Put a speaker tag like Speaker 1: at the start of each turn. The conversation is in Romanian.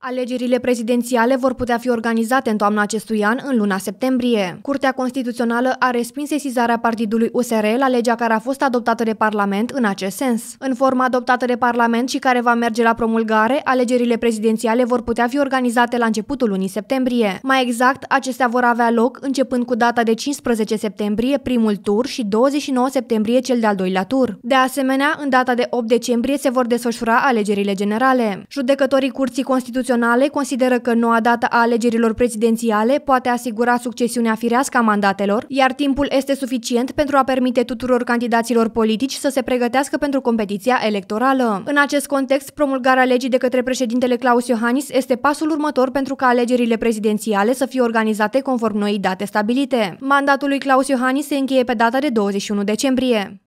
Speaker 1: Alegerile prezidențiale vor putea fi organizate în toamna acestui an, în luna septembrie. Curtea Constituțională a respins sesizarea partidului USR la legea care a fost adoptată de Parlament în acest sens. În forma adoptată de Parlament și care va merge la promulgare, alegerile prezidențiale vor putea fi organizate la începutul lunii septembrie. Mai exact, acestea vor avea loc începând cu data de 15 septembrie primul tur și 29 septembrie cel de-al doilea tur. De asemenea, în data de 8 decembrie se vor desfășura alegerile generale. Judecătorii Curții Constituționale Constituționale consideră că noua dată a alegerilor prezidențiale poate asigura succesiunea firească a mandatelor, iar timpul este suficient pentru a permite tuturor candidaților politici să se pregătească pentru competiția electorală. În acest context, promulgarea legii de către președintele Claus Iohannis este pasul următor pentru ca alegerile prezidențiale să fie organizate conform noii date stabilite. Mandatul lui Claus Iohannis se încheie pe data de 21 decembrie.